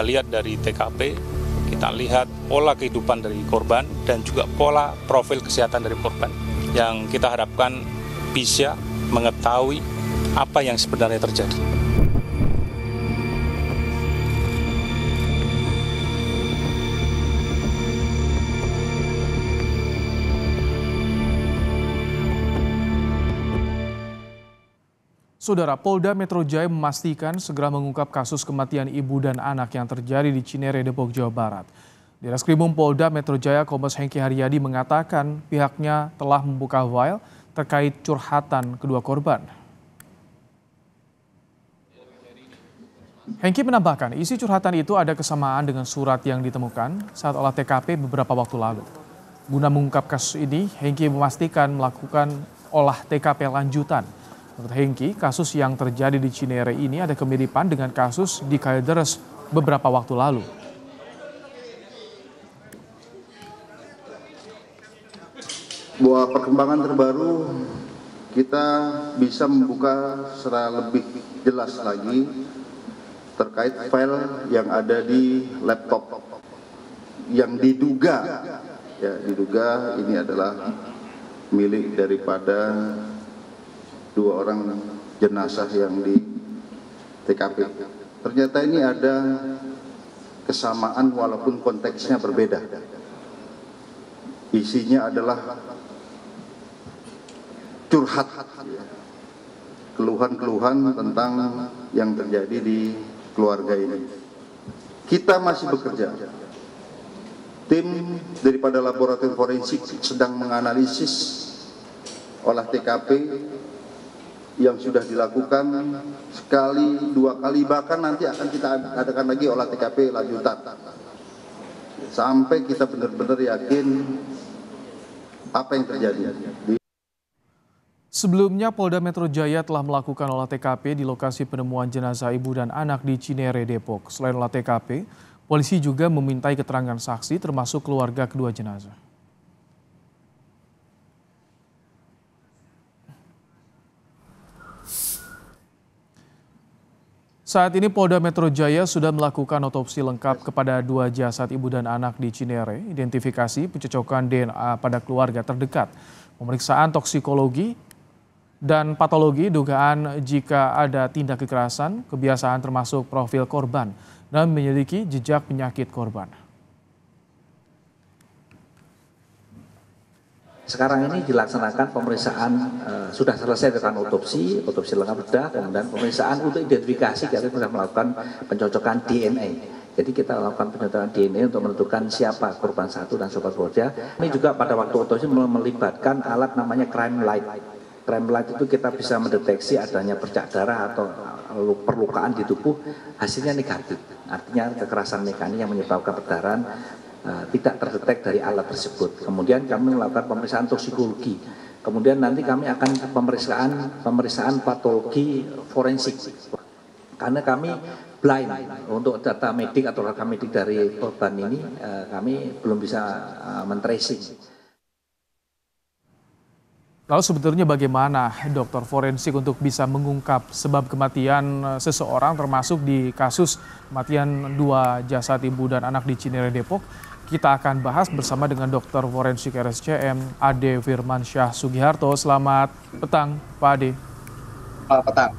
Lihat dari TKP, kita lihat pola kehidupan dari korban dan juga pola profil kesehatan dari korban yang kita harapkan bisa mengetahui apa yang sebenarnya terjadi. Saudara Polda Metro Jaya memastikan segera mengungkap kasus kematian ibu dan anak yang terjadi di Cinere, Depok, Jawa Barat. Di Reskrimum Polda Metro Jaya, Kombes Hengki Haryadi mengatakan pihaknya telah membuka file terkait curhatan kedua korban. Hengki menambahkan isi curhatan itu ada kesamaan dengan surat yang ditemukan saat olah TKP beberapa waktu lalu. Guna mengungkap kasus ini, Hengki memastikan melakukan olah TKP lanjutan – Menurut Hengki, kasus yang terjadi di Cinere ini ada kemiripan dengan kasus di Kalideres beberapa waktu lalu. Buat perkembangan terbaru kita bisa membuka secara lebih jelas lagi terkait file yang ada di laptop yang diduga ya diduga ini adalah milik daripada dua orang jenazah yang di TKP. Ternyata ini ada kesamaan walaupun konteksnya berbeda. Isinya adalah curhat keluhan-keluhan tentang yang terjadi di keluarga ini. Kita masih bekerja. Tim daripada laboratorium forensik sedang menganalisis olah TKP yang sudah dilakukan sekali, dua kali, bahkan nanti akan kita adakan lagi olah TKP lanjutan. Sampai kita benar-benar yakin apa yang terjadi. Sebelumnya, Polda Metro Jaya telah melakukan olah TKP di lokasi penemuan jenazah ibu dan anak di Cinere, Depok. Selain olah TKP, polisi juga memintai keterangan saksi termasuk keluarga kedua jenazah. Saat ini Polda Metro Jaya sudah melakukan otopsi lengkap kepada dua jasad ibu dan anak di Cinere, identifikasi pencocokan DNA pada keluarga terdekat, pemeriksaan toksikologi dan patologi dugaan jika ada tindak kekerasan, kebiasaan termasuk profil korban dan menyelidiki jejak penyakit korban. Sekarang ini dilaksanakan pemeriksaan uh, sudah selesai dengan otopsi, otopsi lengkap bedah, kemudian pemeriksaan untuk identifikasi kita sudah melakukan pencocokan DNA. Jadi kita lakukan pencocokan DNA untuk menentukan siapa korban satu dan sobat dua. Ini juga pada waktu otopsi melibatkan alat namanya crime light. Crime light itu kita bisa mendeteksi adanya bercak darah atau eh, perlukaan di tubuh hasilnya negatif. Artinya kekerasan mekanik yang menyebabkan perdarahan Eh, tidak terdetek dari alat tersebut. Kemudian kami melakukan pemeriksaan toksikologi. Kemudian nanti kami akan pemeriksaan pemeriksaan patologi forensik. Karena kami blind untuk data medik atau rekam medik dari korban ini eh, kami belum bisa uh, Lalu sebetulnya bagaimana dokter forensik untuk bisa mengungkap sebab kematian seseorang termasuk di kasus kematian dua jasad ibu dan anak di Cinere Depok? Kita akan bahas bersama dengan Dr. Forensik RSCM, Ade Firman Syah Sugiharto. Selamat petang, Pak Ade. Selamat petang.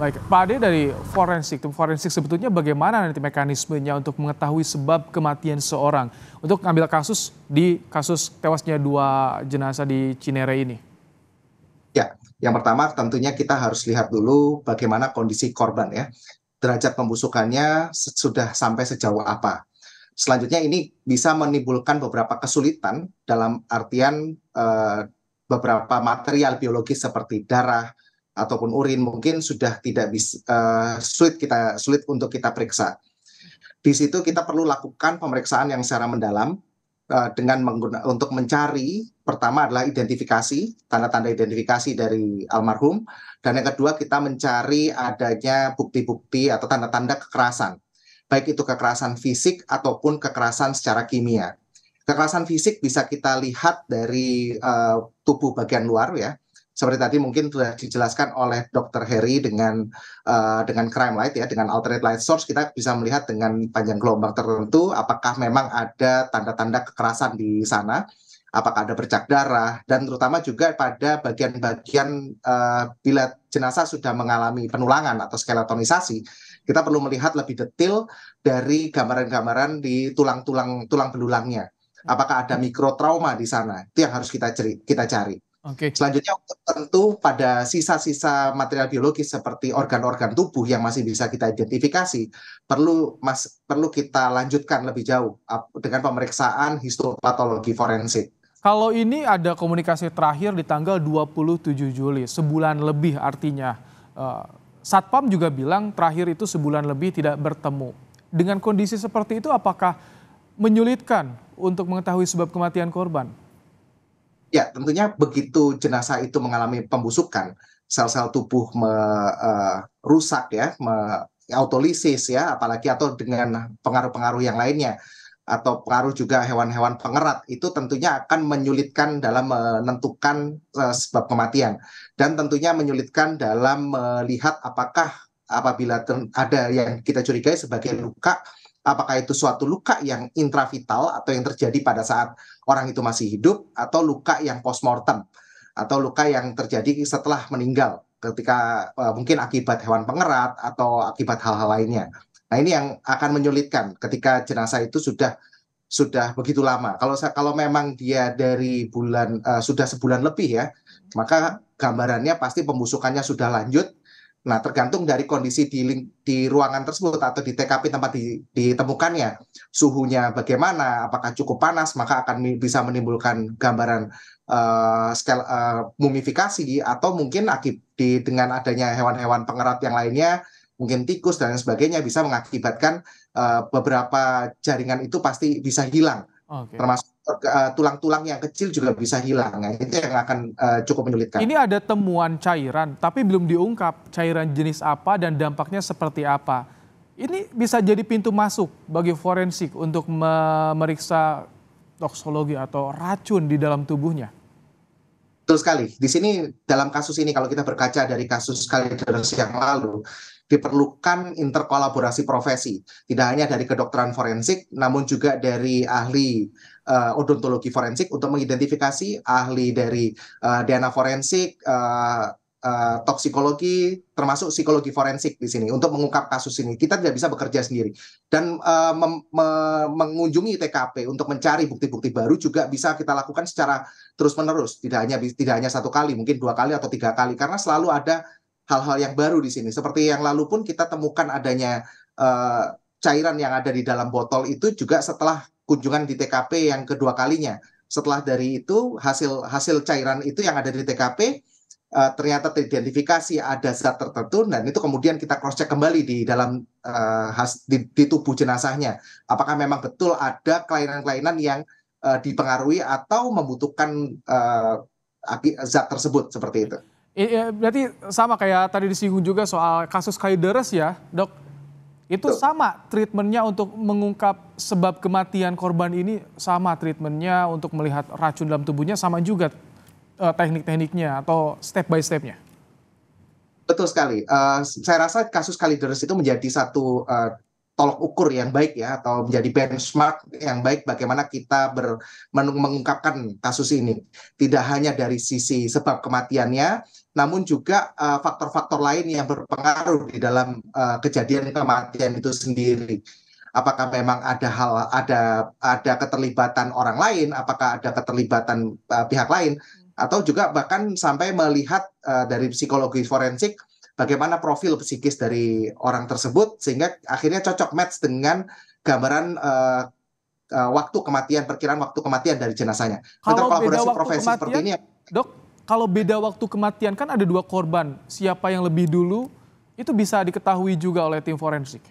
Baik, Pak Ade dari forensik, tim forensik sebetulnya bagaimana nanti mekanismenya untuk mengetahui sebab kematian seorang untuk ngambil kasus di kasus tewasnya dua jenazah di Cinere ini? Ya, yang pertama tentunya kita harus lihat dulu bagaimana kondisi korban ya. Derajat pembusukannya sudah sampai sejauh apa selanjutnya ini bisa menimbulkan beberapa kesulitan dalam artian eh, beberapa material biologis seperti darah ataupun urin mungkin sudah tidak bisa eh, sulit kita sulit untuk kita periksa. Di situ kita perlu lakukan pemeriksaan yang secara mendalam eh, dengan mengguna, untuk mencari pertama adalah identifikasi tanda-tanda identifikasi dari almarhum dan yang kedua kita mencari adanya bukti-bukti atau tanda-tanda kekerasan baik itu kekerasan fisik ataupun kekerasan secara kimia. Kekerasan fisik bisa kita lihat dari uh, tubuh bagian luar ya. Seperti tadi mungkin sudah dijelaskan oleh Dr. Harry dengan uh, dengan crime light ya, dengan alternate light source kita bisa melihat dengan panjang gelombang tertentu apakah memang ada tanda-tanda kekerasan di sana apakah ada bercak darah dan terutama juga pada bagian bagian eh, bila jenazah sudah mengalami penulangan atau skeletonisasi kita perlu melihat lebih detail dari gambaran-gambaran di tulang-tulang tulang belulangnya apakah ada mikrotrauma di sana itu yang harus kita cari kita cari Okay. Selanjutnya tentu pada sisa-sisa material biologis seperti organ-organ tubuh yang masih bisa kita identifikasi perlu mas perlu kita lanjutkan lebih jauh dengan pemeriksaan histopatologi forensik. Kalau ini ada komunikasi terakhir di tanggal 27 Juli, sebulan lebih artinya. Eh, Satpam juga bilang terakhir itu sebulan lebih tidak bertemu. Dengan kondisi seperti itu apakah menyulitkan untuk mengetahui sebab kematian korban? Ya, tentunya begitu jenazah itu mengalami pembusukan, sel-sel tubuh merusak eh, uh, ya, me, autolisis ya, apalagi atau dengan pengaruh-pengaruh yang lainnya atau pengaruh juga hewan-hewan pengerat itu tentunya akan menyulitkan dalam menentukan uh, sebab kematian dan tentunya menyulitkan dalam melihat apakah apabila ada yang kita curigai sebagai luka apakah itu suatu luka yang intravital atau yang terjadi pada saat orang itu masih hidup atau luka yang postmortem atau luka yang terjadi setelah meninggal ketika uh, mungkin akibat hewan pengerat atau akibat hal-hal lainnya Nah ini yang akan menyulitkan ketika jenazah itu sudah sudah begitu lama. Kalau kalau memang dia dari bulan uh, sudah sebulan lebih ya, maka gambarannya pasti pembusukannya sudah lanjut. Nah tergantung dari kondisi di di ruangan tersebut atau di TKP tempat di, ditemukannya, suhunya bagaimana, apakah cukup panas, maka akan bisa menimbulkan gambaran uh, skel, uh, mumifikasi atau mungkin akib di dengan adanya hewan-hewan pengerat yang lainnya mungkin tikus dan lain sebagainya bisa mengakibatkan uh, beberapa jaringan itu pasti bisa hilang. Okay. Termasuk eh, tulang-tulang uh, yang kecil juga bisa hilang. Nah, itu yang akan uh, cukup menyulitkan. Ini ada temuan cairan, tapi belum diungkap cairan jenis apa dan dampaknya seperti apa. Ini bisa jadi pintu masuk bagi forensik untuk memeriksa toksologi atau racun di dalam tubuhnya. Betul sekali. Di sini dalam kasus ini kalau kita berkaca dari kasus kali yang lalu, diperlukan interkolaborasi profesi. Tidak hanya dari kedokteran forensik, namun juga dari ahli uh, odontologi forensik untuk mengidentifikasi ahli dari uh, eh, DNA forensik, uh, uh, toksikologi, termasuk psikologi forensik di sini untuk mengungkap kasus ini. Kita tidak bisa bekerja sendiri dan uh, me mengunjungi TKP untuk mencari bukti-bukti baru juga bisa kita lakukan secara terus menerus. Tidak hanya tidak hanya satu kali, mungkin dua kali atau tiga kali karena selalu ada hal-hal yang baru di sini. Seperti yang lalu pun kita temukan adanya uh, cairan yang ada di dalam botol itu juga setelah kunjungan di TKP yang kedua kalinya. Setelah dari itu hasil hasil cairan itu yang ada di TKP uh, eh, ternyata teridentifikasi ada zat tertentu dan itu kemudian kita cross check kembali di dalam uh, has, di, di tubuh jenazahnya apakah memang betul ada kelainan-kelainan yang uh, dipengaruhi atau membutuhkan uh, zat tersebut seperti itu. Iya, berarti sama kayak tadi disinggung juga soal kasus Kaideres ya, dok. Itu Tuh. sama treatmentnya untuk mengungkap sebab kematian korban ini sama treatmentnya untuk melihat racun dalam tubuhnya sama juga uh, teknik-tekniknya atau step by stepnya. Betul sekali. Uh, saya rasa kasus kalideres itu menjadi satu uh, tolok ukur yang baik ya atau menjadi benchmark yang baik bagaimana kita ber, mengungkapkan kasus ini tidak hanya dari sisi sebab kematiannya namun juga eh, faktor-faktor lain yang berpengaruh di dalam eh, kejadian kematian itu sendiri apakah memang ada hal ada ada keterlibatan orang lain, apakah ada keterlibatan uh, pihak lain atau juga bahkan sampai melihat uh, dari psikologi forensik bagaimana profil psikis dari orang tersebut sehingga akhirnya cocok match dengan gambaran uh, waktu kematian perkiraan waktu kematian dari jenazahnya. Kalau profesi seperti ini, ya? Dok, kalau beda waktu kematian kan ada dua korban, siapa yang lebih dulu itu bisa diketahui juga oleh tim forensik.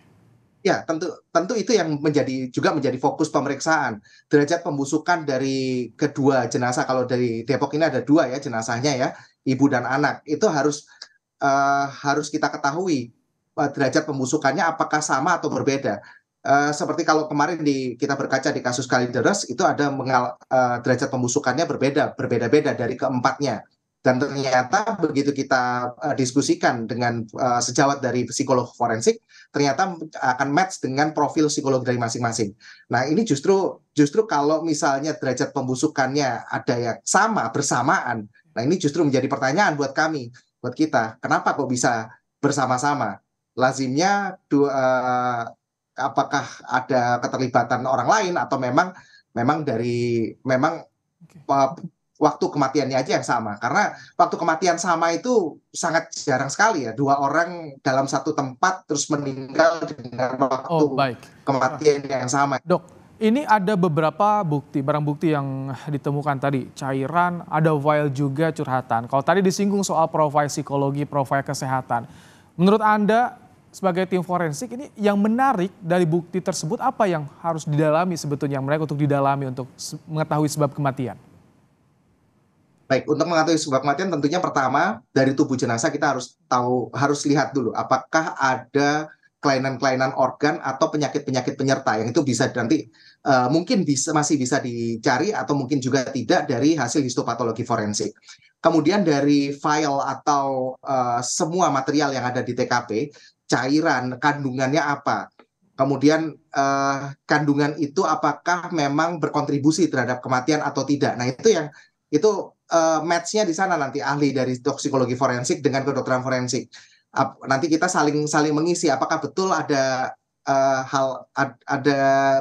Ya, tentu tentu itu yang menjadi juga menjadi fokus pemeriksaan. Derajat pembusukan dari kedua jenazah kalau dari Depok ini ada dua ya jenazahnya ya, ibu dan anak. Itu harus uh, harus kita ketahui eh, derajat pembusukannya apakah sama atau berbeda. Eh, seperti kalau kemarin di kita berkaca di kasus Kalideres itu ada mengal, uh, derajat pembusukannya berbeda berbeda-beda dari keempatnya dan ternyata begitu kita uh, diskusikan dengan uh, sejawat dari psikolog forensik ternyata akan match dengan profil psikolog dari masing-masing. Nah, ini justru justru kalau misalnya derajat pembusukannya ada yang sama bersamaan. Nah, ini justru menjadi pertanyaan buat kami, buat kita. Kenapa kok bisa bersama-sama? Lazimnya dua apakah ada keterlibatan orang lain atau memang memang dari memang uh, waktu kematiannya aja yang sama karena waktu kematian sama itu sangat jarang sekali ya dua orang dalam satu tempat terus meninggal dengan oh, waktu oh, baik. kematian yang sama. Dok, ini ada beberapa bukti, barang bukti yang ditemukan tadi, cairan, ada file juga curhatan. Kalau tadi disinggung soal profil psikologi, profil kesehatan. Menurut Anda sebagai tim forensik ini yang menarik dari bukti tersebut apa yang harus didalami sebetulnya mereka untuk didalami untuk mengetahui sebab kematian? Baik, untuk mengetahui sebab kematian tentunya pertama dari tubuh jenazah kita harus tahu harus lihat dulu apakah ada kelainan-kelainan organ atau penyakit-penyakit penyerta yang itu bisa nanti uh, mungkin bisa masih bisa dicari atau mungkin juga tidak dari hasil histopatologi forensik. Kemudian dari file atau uh, semua material yang ada di TKP cairan kandungannya apa kemudian eh, kandungan itu apakah memang berkontribusi terhadap kematian atau tidak nah itu yang itu eh, matchnya di sana nanti ahli dari toksikologi forensik dengan kedokteran forensik Ap, nanti kita saling saling mengisi apakah betul ada eh, hal ad, ada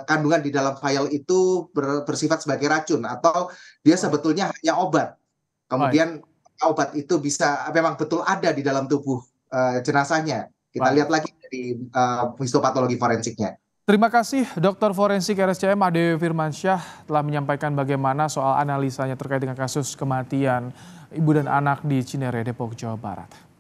kandungan di dalam file itu ber, bersifat sebagai racun atau dia sebetulnya hanya obat kemudian Hai. obat itu bisa memang betul ada di dalam tubuh uh, jenazahnya kita lihat lagi dari uh, histopatologi forensiknya. Terima kasih Dokter Forensik RSCM Ade Firmansyah telah menyampaikan bagaimana soal analisanya terkait dengan kasus kematian ibu dan anak di Cinere, Depok, Jawa Barat.